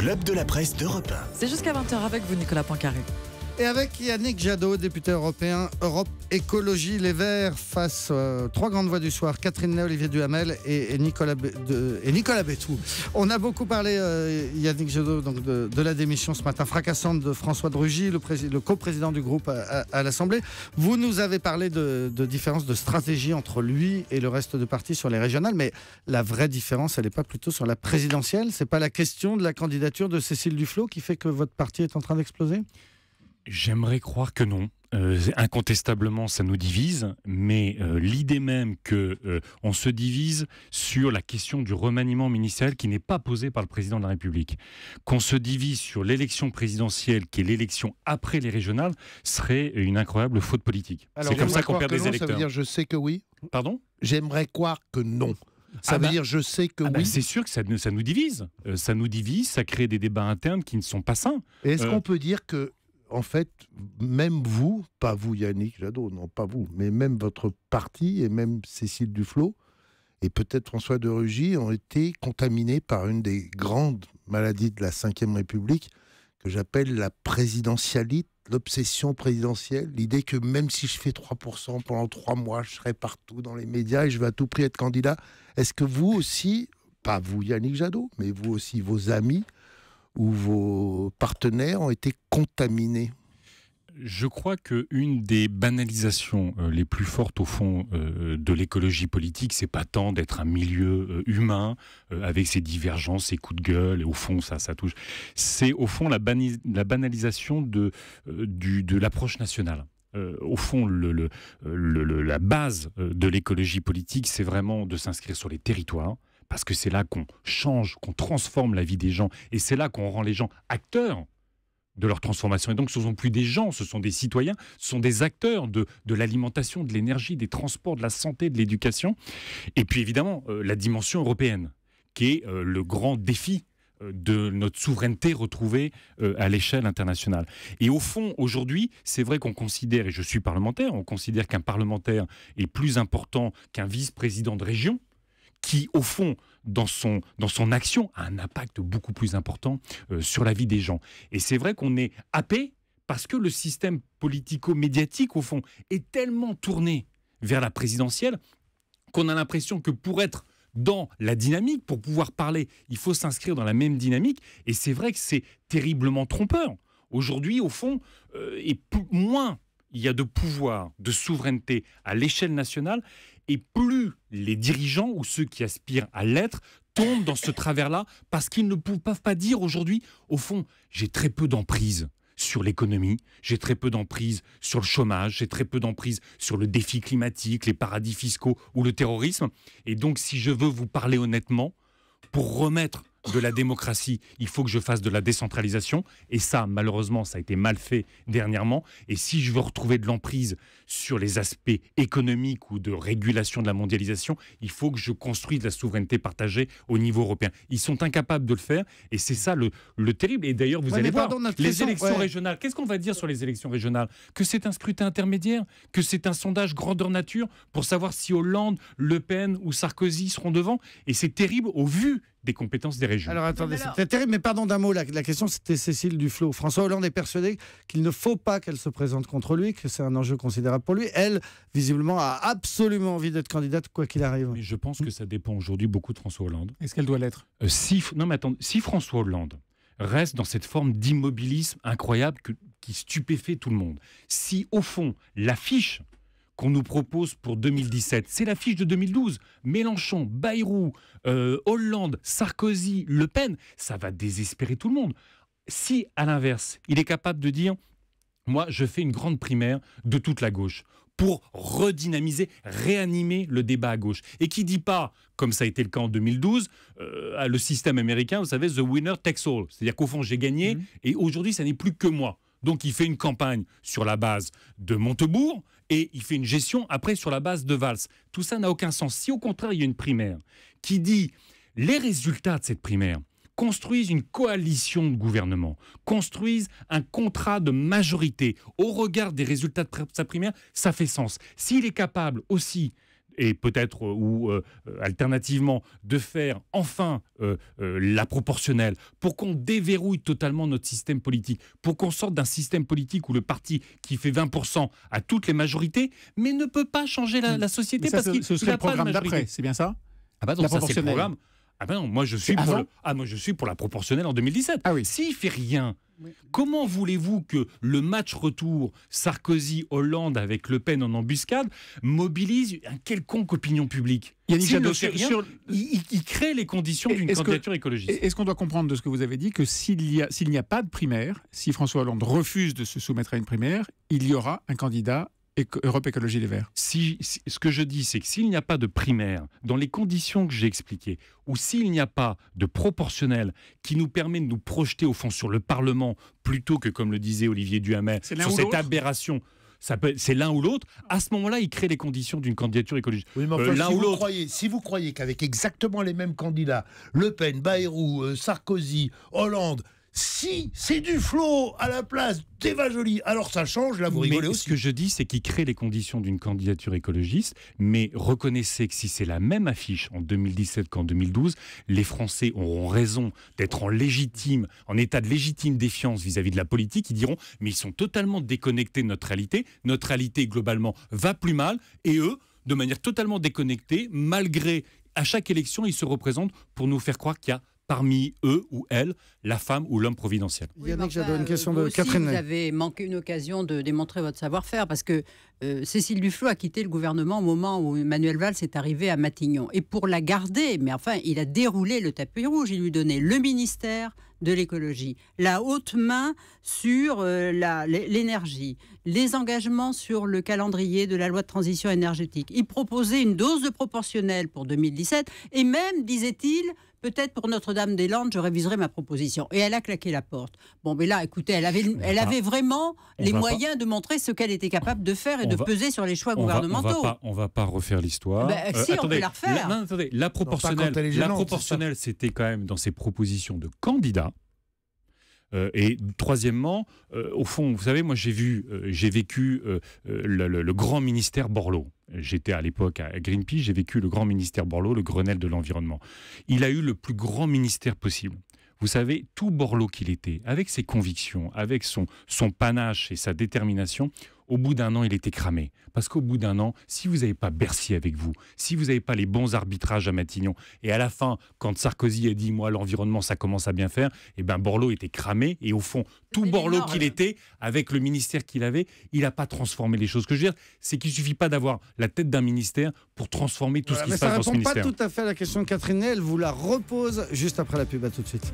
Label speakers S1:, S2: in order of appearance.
S1: club de la presse d'Europe 1. C'est jusqu'à 20h avec vous, Nicolas Poincaré. Et avec Yannick Jadot, député européen Europe Écologie Les Verts, face euh, trois grandes voix du soir, Catherine Lé, Olivier Duhamel et, Nicolas, On a beaucoup parlé, euh, Yannick Jadot, donc de, la démission ce matin fracassante de François Drugy, le, le coprésident du groupe à, l'Assemblée. Vous nous avez parlé de, de différences de stratégie entre lui et le reste de parti sur les régionales, mais la vraie différence, elle n'est pas plutôt sur la présidentielle C'est pas la question de la candidature de Cécile Duflot qui fait que votre parti est en train d'exploser J'aimerais croire que non. Euh, incontestablement, ça nous divise, mais euh, l'idée même que euh, on se divise sur la question du remaniement ministériel qui n'est pas posée par le président de la République, qu'on se divise sur l'élection présidentielle qui est l'élection après les régionales serait une incroyable faute politique. C'est comme ça qu'on perd des électeurs. Ça veut dire je sais que oui. Pardon J'aimerais croire que non. Ça ah veut bah dire je sais que ah bah oui. c'est sûr que ça, ça nous divise. ça nous divise, ça crée des débats internes qui ne sont pas sains. Est-ce qu'on peut dire que en fait, même vous, pas vous Yannick Jadot, non pas vous, mais même votre parti et même Cécile Duflot et peut-être François de Rugy ont été contaminés par une des grandes maladies de la Ve République que j'appelle la présidentialité, l'obsession présidentielle, l'idée que même si je fais 3% pendant trois mois, je serai partout dans les médias et je vais à tout prix être candidat. Est-ce que vous aussi, pas vous Yannick Jadot, mais vous aussi vos amis, où vos partenaires ont été contaminés je crois que une des banalisations euh, les plus fortes au fond euh, de l'écologie politique, c'est pas tant d'être un milieu euh, humain avec ses divergences, ses coups de gueule, et au fond ça, ça touche. C'est au fond la, la banalisation de, de l'approche nationale. au fond, le, la base de l'écologie politique, c'est vraiment de s'inscrire sur les territoires, parce que c'est là qu'on change, qu'on transforme la vie des gens, et c'est là qu'on rend les gens acteurs de leur transformation. Et donc, ce ne sont plus des gens, ce sont des citoyens, ce sont des acteurs de, l'alimentation, de l'énergie, des transports, de la santé, de l'éducation. Et puis, évidemment, euh, la dimension européenne, qui est euh, le grand défi euh, de notre souveraineté retrouvée à l'échelle internationale. Et au fond, aujourd'hui, c'est vrai qu'on considère, et je suis parlementaire, on considère qu'un parlementaire est plus important qu'un vice-président de région, qui, au fond, dans son, dans son action, a un impact beaucoup plus important euh, sur la vie des gens. Et c'est vrai qu'on est happé parce que le système politico-médiatique, au fond, est tellement tourné vers la présidentielle qu'on a l'impression que pour être dans la dynamique, pour pouvoir parler, il faut s'inscrire dans la même dynamique. Et c'est vrai que c'est terriblement trompeur. Aujourd'hui, au fond, euh, et moins il y a de pouvoir, de souveraineté à l'échelle nationale, et plus les dirigeants ou ceux qui aspirent à l'être tombent dans ce travers-là parce qu'ils ne peuvent pas dire aujourd'hui, au fond, j'ai très peu d'emprise sur l'économie, j'ai très peu d'emprise sur le chômage, j'ai très peu d'emprise sur le défi climatique, les paradis fiscaux ou le terrorisme. Et donc si je veux vous parler honnêtement, pour remettre de la démocratie, il faut que je fasse de la décentralisation. Et ça, malheureusement, ça a été mal fait dernièrement. Et si je veux retrouver de l'emprise sur les aspects économiques ou de régulation de la mondialisation, il faut que je construise la souveraineté partagée au niveau européen. Ils sont incapables de le faire. Et c'est ça le, terrible. Et d'ailleurs, vous allez voir les élections régionales. Qu'est-ce qu'on va dire sur les élections régionales Que c'est un scrutin intermédiaire Que c'est un sondage grandeur nature pour savoir si Hollande, Le Pen ou Sarkozy seront devant Et c'est terrible au vu des compétences des régions. Alors attendez, c'est terrible, mais pardon d'un mot, la, question c'était Cécile Duflo. François Hollande est persuadé qu'il ne faut pas qu'elle se présente contre lui, que c'est un enjeu considérable pour lui. Elle, visiblement, a absolument envie d'être candidate, quoi qu'il arrive. Mais je pense que ça dépend aujourd'hui beaucoup de François Hollande. Est-ce qu'elle doit l'être euh, si, Non mais attendez, si François Hollande reste dans cette forme d'immobilisme incroyable qui stupéfait tout le monde, si au fond l'affiche qu'on nous propose pour 2017, c'est l'affiche de 2012. Mélenchon, Bayrou, euh, Hollande, Sarkozy, Le Pen, ça va désespérer tout le monde. Si, à l'inverse, il est capable de dire, moi, je fais une grande primaire de toute la gauche pour redynamiser, réanimer le débat à gauche. Et qui dit pas, comme ça a été le cas en 2012, euh, le système américain, vous savez, the winner takes all. C'est-à-dire qu'au fond, j'ai gagné mmh. et aujourd'hui, ça n'est plus que moi. Donc il fait une campagne sur la base de Montebourg et il fait une gestion après sur la base de Valls. Tout ça n'a aucun sens. Si au contraire, il y a une primaire qui dit les résultats de cette primaire construisent une coalition de gouvernement, construisent un contrat de majorité au regard des résultats de sa primaire, ça fait sens. S'il est capable aussi et peut-être euh, ou euh, euh, alternativement de faire enfin la proportionnelle pour qu'on déverrouille totalement notre système politique, pour qu'on sorte d'un système politique où le parti qui fait 20% a toutes les majorités, mais ne peut pas changer la, mm. société parce qu'il ce, ce serait le programme d'après, c'est bien ça
S2: ah bah donc, ça, c'est le programme.
S1: Ah ben moi je suis pour ah, moi je suis pour la proportionnelle en 2017. Ah oui. S'il fait rien, comment voulez-vous que le match retour Sarkozy Hollande avec Le Pen en embuscade mobilise un quelconque opinion publique sur... il, crée les conditions d'une candidature écologiste. Est-ce qu'on doit comprendre de ce que vous avez dit que s'il n'y a pas de primaire, si François Hollande refuse de se soumettre à une primaire, il y aura un candidat Europe Écologie des Verts si, Ce que je dis, c'est que s'il n'y a pas de primaire, dans les conditions que j'ai expliquées, ou s'il n'y a pas de proportionnel qui nous permet de nous projeter au fond sur le Parlement, plutôt que, comme le disait Olivier Duhamel, sur cette aberration c'est l'un ou l'autre. À ce moment-là, il crée les conditions d'une candidature écologique. Oui, mais euh, si vous croyez qu'avec exactement les mêmes candidats, Le Pen, Bayrou, euh, Sarkozy, Hollande, si c'est du flot à la place d'Eva Jolie, alors ça change, là vous rigolez mais Ce que je dis, c'est qu'il crée les conditions d'une candidature écologiste, mais reconnaissez que si c'est la même affiche en 2017 qu'en 2012, les Français auront raison d'être en légitime, en état de légitime défiance vis à -vis de la politique. Ils diront, mais ils sont totalement déconnectés de notre réalité. Notre réalité, globalement, va plus mal, et eux, de manière totalement déconnectée, malgré à chaque élection, ils se représentent pour nous faire croire qu'il y a parmi eux ou elles, la femme ou l'homme providentiel. vous avez manqué une occasion de démontrer votre savoir-faire parce que euh, Cécile Duflot a quitté le gouvernement au moment où Emmanuel Valls est arrivé à Matignon. Et pour la garder, mais enfin, il a déroulé le tapis rouge, il lui donnait le ministère de l'écologie, la haute main sur euh, l'énergie, les engagements sur le calendrier de la loi de transition énergétique. Il proposait une dose de proportionnelle pour 2017 et même, disait-il, peut-être pour Notre-Dame-des-Landes, je réviserai ma proposition. Et elle a claqué la porte. Bon, mais là, écoutez, elle avait, elle avait vraiment les moyens de montrer ce qu'elle était capable de faire et de peser sur les choix gouvernementaux. on ne va pas refaire l'histoire. Bah, euh, si, on peut la refaire. attendez, proportionnelle, la proportionnelle c'était quand même dans ses propositions de candidats. Euh, et troisièmement, euh, au fond, vous savez, moi j'ai vu, euh, j'ai vécu le, grand ministère Borloo. J'étais à l'époque à Greenpeace, j'ai vécu le grand ministère Borloo, le Grenelle de l'environnement. Il a eu le plus grand ministère possible. Vous savez, tout Borloo qu'il était, avec ses convictions, avec son panache et sa détermination, au bout d'un an, il était cramé. Parce qu'au bout d'un an, si vous n'avez pas Bercy avec vous, si vous n'avez pas les bons arbitrages à Matignon, et à la fin, quand Sarkozy a dit, moi, l'environnement, ça commence à bien faire, eh ben Borloo était cramé. Et au fond, tout Borloo qu'il était, avec le ministère qu'il avait, il n'a pas transformé les choses. Ce que je veux dire, c'est qu'il ne suffit pas d'avoir la tête d'un ministère pour transformer tout ce qui se passe dans ce ministère. Ça ne répond pas tout à fait à la question de Catherine. Elle vous la repose juste après la pub. À tout de suite.